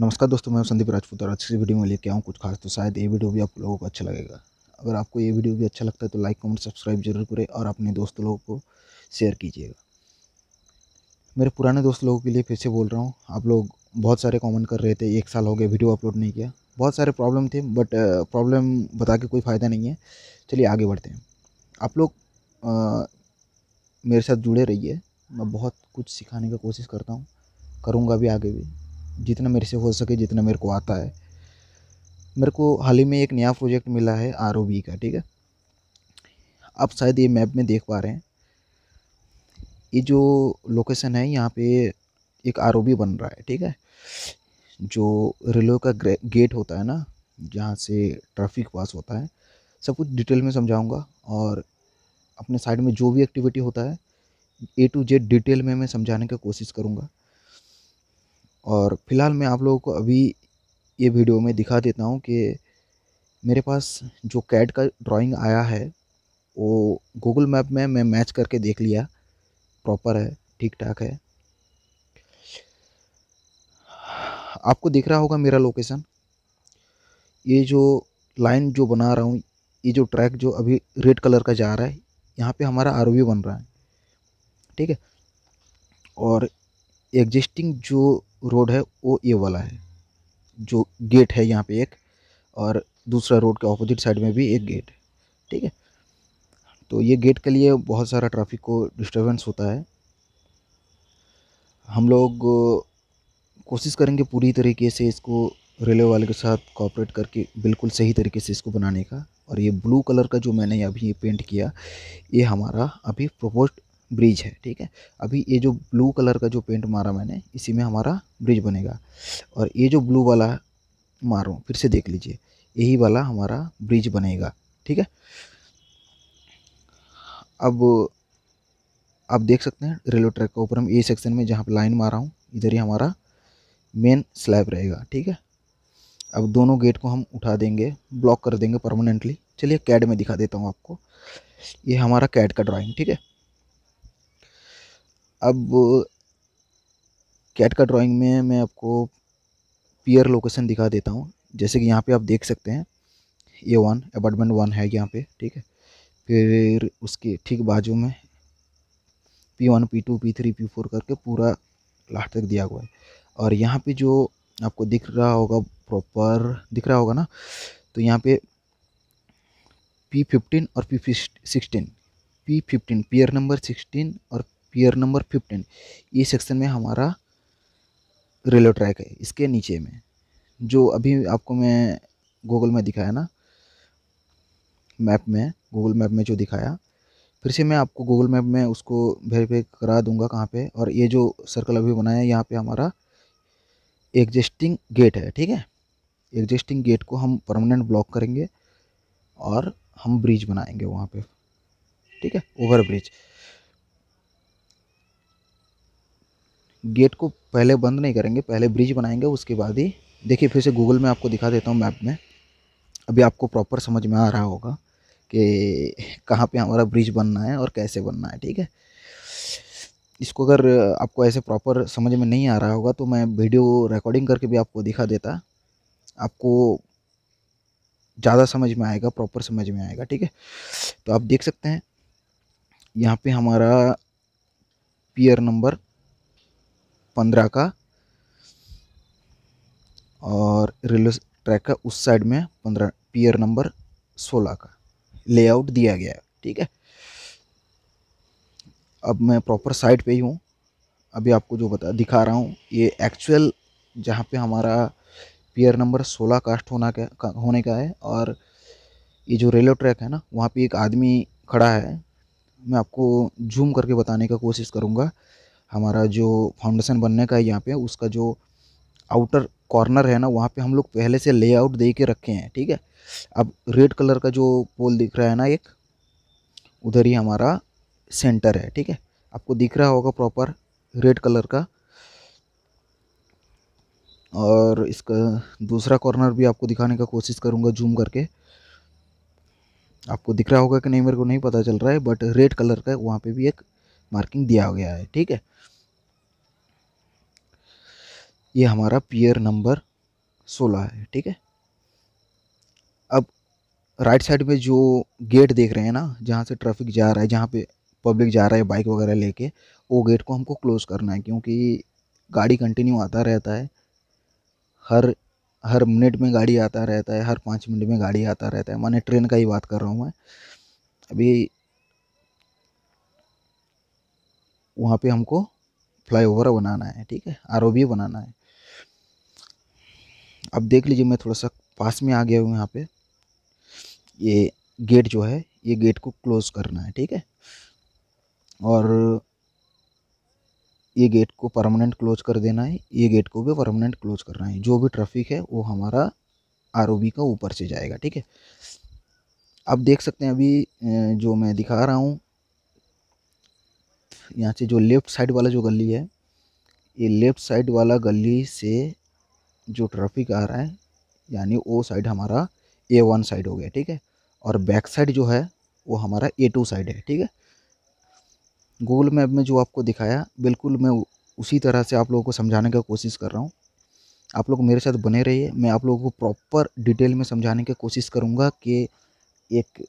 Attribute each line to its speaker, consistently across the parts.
Speaker 1: नमस्कार दोस्तों मैं संदीप राजपूत और आज की वीडियो में लेके आऊँ कुछ खास तो शायद ये वीडियो भी आप लोगों को अच्छा लगेगा अगर आपको ये वीडियो भी अच्छा लगता है तो लाइक कमेंट सब्सक्राइब जरूर करें और अपने दोस्त लोगों को शेयर कीजिएगा मेरे पुराने दोस्त लोगों के लिए फिर से बोल रहा हूँ आप लोग बहुत सारे कॉमेंट कर रहे थे एक साल हो गया वीडियो अपलोड नहीं किया बहुत सारे प्रॉब्लम थे बट प्रॉब्लम बता के कोई फ़ायदा नहीं है चलिए आगे बढ़ते हैं आप लोग मेरे साथ जुड़े रहिए मैं बहुत कुछ सिखाने का कोशिश करता हूँ करूँगा भी आगे भी जितना मेरे से हो सके जितना मेरे को आता है मेरे को हाल ही में एक नया प्रोजेक्ट मिला है आर का ठीक है आप शायद ये मैप में देख पा रहे हैं ये जो लोकेशन है यहाँ पे एक आर बन रहा है ठीक है जो रेलवे का गेट होता है ना जहाँ से ट्रैफिक पास होता है सब कुछ डिटेल में समझाऊंगा और अपने साइड में जो भी एक्टिविटी होता है ए टू जेड डिटेल में मैं समझाने की कोशिश करूँगा और फ़िलहाल मैं आप लोगों को अभी ये वीडियो में दिखा देता हूँ कि मेरे पास जो कैड का ड्राइंग आया है वो गूगल मैप में मैं मैच करके देख लिया प्रॉपर है ठीक ठाक है आपको दिख रहा होगा मेरा लोकेशन ये जो लाइन जो बना रहा हूँ ये जो ट्रैक जो अभी रेड कलर का जा रहा है यहाँ पे हमारा आर बन रहा है ठीक है और एग्जिस्टिंग जो रोड है वो ये वाला है जो गेट है यहाँ पे एक और दूसरा रोड के ऑपोजिट साइड में भी एक गेट ठीक है तो ये गेट के लिए बहुत सारा ट्रैफिक को डिस्टर्बेंस होता है हम लोग कोशिश करेंगे पूरी तरीके से इसको रेलवे वाले के साथ कॉपरेट करके बिल्कुल सही तरीके से इसको बनाने का और ये ब्लू कलर का जो मैंने अभी पेंट किया ये हमारा अभी प्रपोज ब्रिज है ठीक है अभी ये जो ब्लू कलर का जो पेंट मारा मैंने इसी में हमारा ब्रिज बनेगा और ये जो ब्लू वाला मारूँ फिर से देख लीजिए यही वाला हमारा ब्रिज बनेगा ठीक है अब आप देख सकते हैं रेलवे ट्रैक के ऊपर हम ए सेक्शन में जहाँ पर लाइन मारा हूँ इधर ही हमारा मेन स्लैब रहेगा ठीक है अब दोनों गेट को हम उठा देंगे ब्लॉक कर देंगे परमानेंटली चलिए कैड में दिखा देता हूँ आपको ये हमारा कैड का ड्राइंग ठीक है अब कैट का ड्राइंग में मैं आपको पियर लोकेशन दिखा देता हूँ जैसे कि यहाँ पे आप देख सकते हैं ए वन अपार्टमेंट वन है यहाँ पे ठीक है फिर उसके ठीक बाजू में P one P two P three P four करके पूरा लास्ट तक दिया हुआ है और यहाँ पे जो आपको दिख रहा होगा प्रॉपर दिख रहा होगा ना तो यहाँ पे पी फिफ्टीन और P sixteen P fifteen pier number sixteen और पियर नंबर फिफ्टीन ये सेक्शन में हमारा रेलवे ट्रैक है इसके नीचे में जो अभी आपको मैं गूगल में दिखाया ना मैप में गूगल मैप में जो दिखाया फिर से मैं आपको गूगल मैप में उसको वेरीफाई करा दूंगा कहाँ पे और ये जो सर्कल अभी बनाया है यहाँ पे हमारा एग्जिस्टिंग गेट है ठीक है एग्जिस्टिंग गेट को हम परमानेंट ब्लॉक करेंगे और हम ब्रिज बनाएंगे वहाँ पे ठीक है ओवर ब्रिज गेट को पहले बंद नहीं करेंगे पहले ब्रिज बनाएंगे उसके बाद ही देखिए फिर से गूगल में आपको दिखा देता हूँ मैप में अभी आपको प्रॉपर समझ में आ रहा होगा कि कहाँ पे हमारा ब्रिज बनना है और कैसे बनना है ठीक है इसको अगर आपको ऐसे प्रॉपर समझ में नहीं आ रहा होगा तो मैं वीडियो रिकॉर्डिंग करके भी आपको दिखा देता आपको ज़्यादा समझ में आएगा प्रॉपर समझ में आएगा ठीक है तो आप देख सकते हैं यहाँ पर हमारा पियर नंबर पंद्रह का और रेलवे ट्रैक का उस साइड में पंद्रह पियर नंबर सोलह का लेआउट दिया गया है ठीक है अब मैं प्रॉपर साइड पे ही हूँ अभी आपको जो बता दिखा रहा हूँ ये एक्चुअल जहाँ पे हमारा पियर नंबर सोलह कास्ट होना का, का होने का है और ये जो रेलवे ट्रैक है ना वहाँ पे एक आदमी खड़ा है मैं आपको जूम करके बताने का कोशिश करूँगा हमारा जो फाउंडेशन बनने का है यहाँ पे उसका जो आउटर कॉर्नर है ना वहाँ पे हम लोग पहले से लेआउट दे के रखे हैं ठीक है अब रेड कलर का जो पोल दिख रहा है ना एक उधर ही हमारा सेंटर है ठीक है आपको दिख रहा होगा प्रॉपर रेड कलर का और इसका दूसरा कॉर्नर भी आपको दिखाने का कोशिश करूँगा जूम करके आपको दिख रहा होगा कि नहीं मेरे को नहीं पता चल रहा है बट रेड कलर का वहाँ पे भी एक मार्किंग दिया गया है ठीक है ये हमारा पियर नंबर सोलह है ठीक है अब राइट साइड में जो गेट देख रहे हैं ना जहाँ से ट्रैफिक जा रहा है जहाँ पे पब्लिक जा रहा है बाइक वगैरह लेके वो गेट को हमको क्लोज़ करना है क्योंकि गाड़ी कंटिन्यू आता रहता है हर हर मिनट में गाड़ी आता रहता है हर पाँच मिनट में गाड़ी आता रहता है मैंने ट्रेन का ही बात कर रहा हूँ मैं अभी वहाँ पे हमको फ्लाईओवर बनाना है ठीक है आर बनाना है अब देख लीजिए मैं थोड़ा सा पास में आ गया हूँ यहाँ पे ये गेट जो है ये गेट को क्लोज़ करना है ठीक है और ये गेट को परमानेंट क्लोज कर देना है ये गेट को भी परमानेंट क्लोज करना है जो भी ट्रैफिक है वो हमारा आर का ऊपर से जाएगा ठीक है आप देख सकते हैं अभी जो मैं दिखा रहा हूँ यहाँ से जो लेफ़्ट साइड वाला जो गली है ये लेफ़्ट साइड वाला गली से जो ट्रैफिक आ रहा है यानी वो साइड हमारा ए वन साइड हो गया ठीक है और बैक साइड जो है वो हमारा ए टू साइड है ठीक है गूगल मैप में जो आपको दिखाया बिल्कुल मैं उसी तरह से आप लोगों को समझाने का कोशिश कर रहा हूँ आप लोग मेरे साथ बने रहिए मैं आप लोगों को प्रॉपर डिटेल में समझाने की कोशिश करूँगा कि एक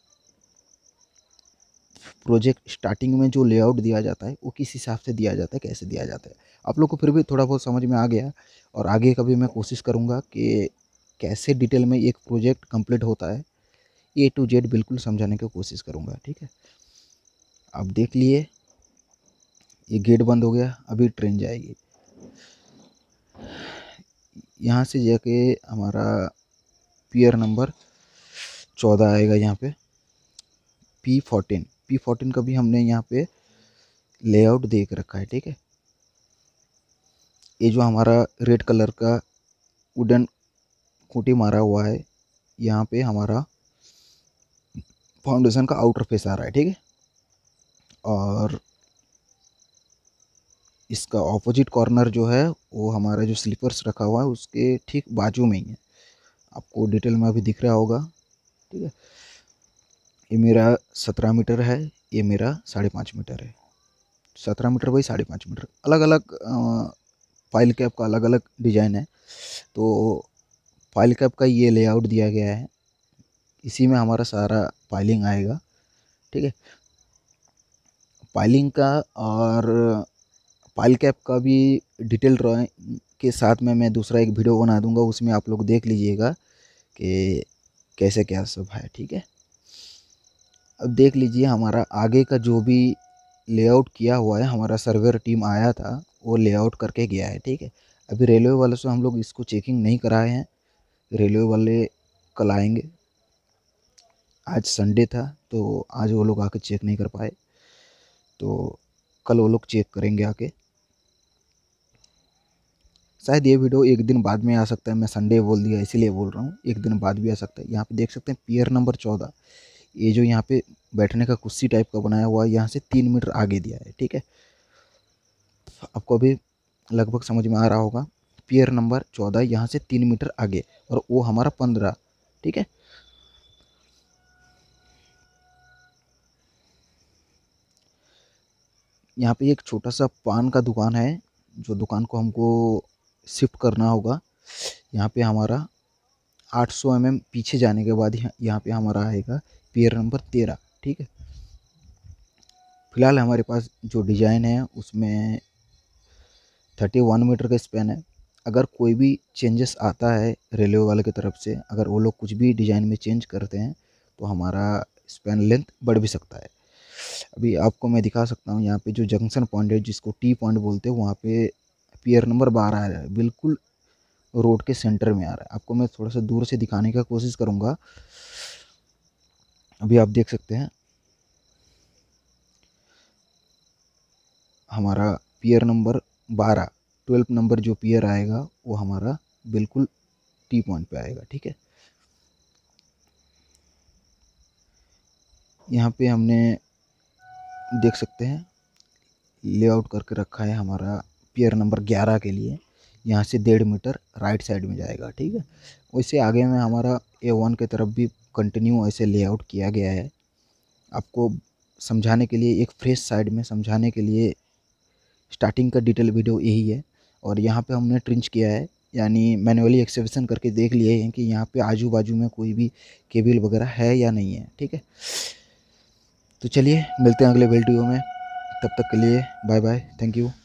Speaker 1: प्रोजेक्ट स्टार्टिंग में जो लेआउट दिया जाता है वो किस हिसाब से दिया जाता है कैसे दिया जाता है आप लोग को फिर भी थोड़ा बहुत समझ में आ गया और आगे कभी मैं कोशिश करूँगा कि कैसे डिटेल में एक प्रोजेक्ट कम्प्लीट होता है ए टू जेड बिल्कुल समझाने की कोशिश करूँगा ठीक है आप देख लिए ये गेट बंद हो गया अभी ट्रेन जाएगी यहाँ से जाके हमारा पियर नंबर चौदह आएगा यहाँ पे पी फोर्टीन पी फोर्टीन का भी हमने यहाँ पे लेआउट देख रखा है ठीक है ये जो हमारा रेड कलर का वुडन खूटी मारा हुआ है यहाँ पे हमारा फाउंडेशन का आउटर फेस आ रहा है ठीक है और इसका ऑपोजिट कॉर्नर जो है वो हमारा जो स्लीपर्स रखा हुआ है उसके ठीक बाजू में ही है आपको डिटेल में अभी दिख रहा होगा ठीक है ये मेरा सत्रह मीटर है ये मेरा साढ़े पाँच मीटर है सत्रह मीटर बाई साढ़े पाँच मीटर अलग अलग फाइल कैप का अलग अलग डिज़ाइन है तो फाइल कैप का ये लेआउट दिया गया है इसी में हमारा सारा फाइलिंग आएगा ठीक है फाइलिंग का और फाइल कैप का भी डिटेल ड्राइंग के साथ में मैं दूसरा एक वीडियो बना दूंगा उसमें आप लोग देख लीजिएगा कि कैसे क्या सब है ठीक है अब देख लीजिए हमारा आगे का जो भी लेआउट किया हुआ है हमारा सर्वेर टीम आया था वो लेआउट करके गया है ठीक है अभी रेलवे वाले से हम लोग इसको चेकिंग नहीं कराए हैं रेलवे वाले कल आएंगे आज संडे था तो आज वो लोग आके चेक नहीं कर पाए तो कल वो लोग चेक करेंगे आके शायद ये वीडियो एक दिन बाद में आ सकता है मैं संडे बोल दिया इसीलिए बोल रहा हूँ एक दिन बाद भी आ सकता है यहाँ पे देख सकते हैं पियर नंबर चौदह ये जो यहाँ पे बैठने का कुर्सी टाइप का बनाया हुआ है यहाँ से तीन मीटर आगे दिया है ठीक है आपको अभी लगभग समझ में आ रहा होगा पियर नंबर चौदह यहाँ से तीन मीटर आगे और वो हमारा पंद्रह ठीक है यहाँ पे एक छोटा सा पान का दुकान है जो दुकान को हमको शिफ्ट करना होगा यहाँ पे हमारा 800 सौ mm पीछे जाने के बाद यहाँ पे हमारा आएगा पेयर नंबर तेरह ठीक है फिलहाल हमारे पास जो डिज़ाइन है उसमें थर्टी वन मीटर का स्पेन है अगर कोई भी चेंजेस आता है रेलवे वाले की तरफ से अगर वो लोग कुछ भी डिज़ाइन में चेंज करते हैं तो हमारा स्पेन लेंथ बढ़ भी सकता है अभी आपको मैं दिखा सकता हूँ यहाँ पे जो जंक्शन पॉइंट है जिसको टी पॉइंट बोलते हैं वहाँ पे पियर नंबर बारह आ रहा है बिल्कुल रोड के सेंटर में आ रहा है आपको मैं थोड़ा सा दूर से दिखाने का कोशिश करूँगा अभी आप देख सकते हैं हमारा पियर नंबर बारह ट्वेल्व नंबर जो पियर आएगा वो हमारा बिल्कुल टी पॉइंट पे आएगा ठीक है यहाँ पे हमने देख सकते हैं लेआउट करके रखा है हमारा पियर नंबर ग्यारह के लिए यहाँ से डेढ़ मीटर राइट साइड में जाएगा ठीक है वैसे आगे में हमारा ए वन की तरफ भी कंटिन्यू ऐसे लेआउट किया गया है आपको समझाने के लिए एक फ्रेश साइड में समझाने के लिए स्टार्टिंग का डिटेल वीडियो यही है और यहाँ पे हमने ट्रिंच किया है यानी मैनुअली एक्सेविशन करके देख लिए हैं कि यहाँ पे आजू बाजू में कोई भी केबिल वगैरह है या नहीं है ठीक है तो चलिए मिलते हैं अगले वीडियो में तब तक के लिए बाय बाय थैंक यू